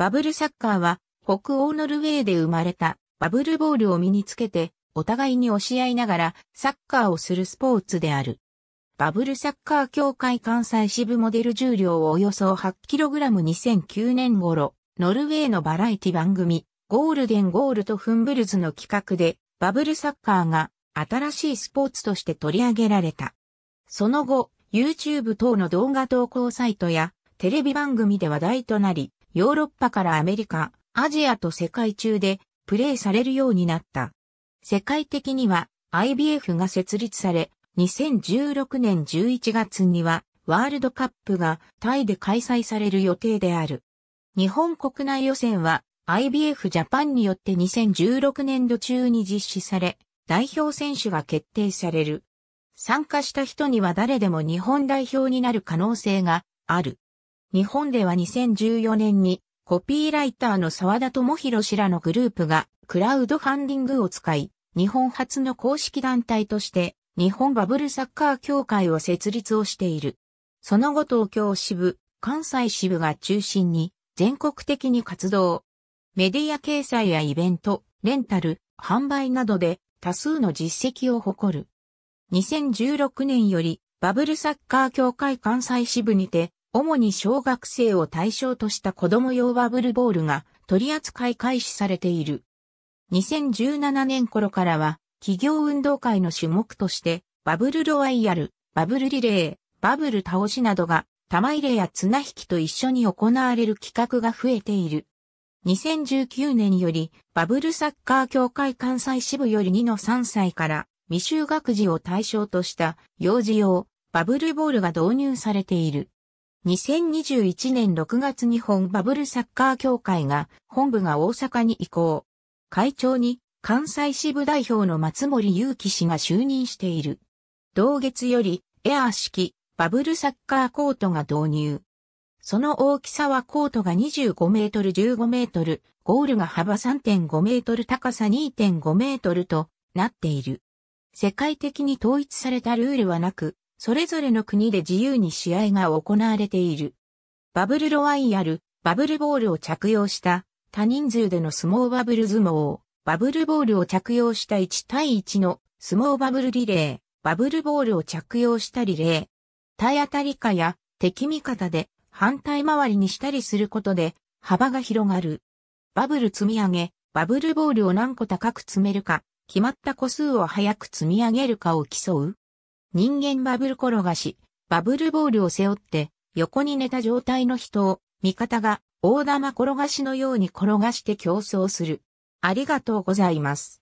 バブルサッカーは、北欧ノルウェーで生まれたバブルボールを身につけて、お互いに押し合いながらサッカーをするスポーツである。バブルサッカー協会関西支部モデル重量をおよそ 8kg2009 年頃、ノルウェーのバラエティ番組、ゴールデンゴールとフンブルズの企画で、バブルサッカーが新しいスポーツとして取り上げられた。その後、YouTube 等の動画投稿サイトやテレビ番組で話題となり、ヨーロッパからアメリカ、アジアと世界中でプレイされるようになった。世界的には IBF が設立され、2016年11月にはワールドカップがタイで開催される予定である。日本国内予選は IBF ジャパンによって2016年度中に実施され、代表選手が決定される。参加した人には誰でも日本代表になる可能性がある。日本では2014年にコピーライターの沢田智博氏らのグループがクラウドファンディングを使い、日本初の公式団体として日本バブルサッカー協会を設立をしている。その後東京支部、関西支部が中心に全国的に活動。メディア掲載やイベント、レンタル、販売などで多数の実績を誇る。2016年よりバブルサッカー協会関西支部にて主に小学生を対象とした子供用バブルボールが取り扱い開始されている。2017年頃からは企業運動会の種目としてバブルロワイヤル、バブルリレー、バブル倒しなどが玉入れや綱引きと一緒に行われる企画が増えている。2019年よりバブルサッカー協会関西支部より2の3歳から未就学児を対象とした幼児用バブルボールが導入されている。2021年6月日本バブルサッカー協会が本部が大阪に移行。会長に関西支部代表の松森祐樹氏が就任している。同月よりエアー式バブルサッカーコートが導入。その大きさはコートが25メートル15メートル、ゴールが幅3.5メートル高さ2.5メートルとなっている。世界的に統一されたルールはなく、それぞれの国で自由に試合が行われている。バブルロワイヤル、バブルボールを着用した多人数での相撲バブル相撲、バブルボールを着用した1対1の相撲バブルリレー、バブルボールを着用したリレー、体当たりかや敵味方で反対回りにしたりすることで幅が広がる。バブル積み上げ、バブルボールを何個高く積めるか、決まった個数を早く積み上げるかを競う。人間バブル転がし、バブルボールを背負って横に寝た状態の人を味方が大玉転がしのように転がして競争する。ありがとうございます。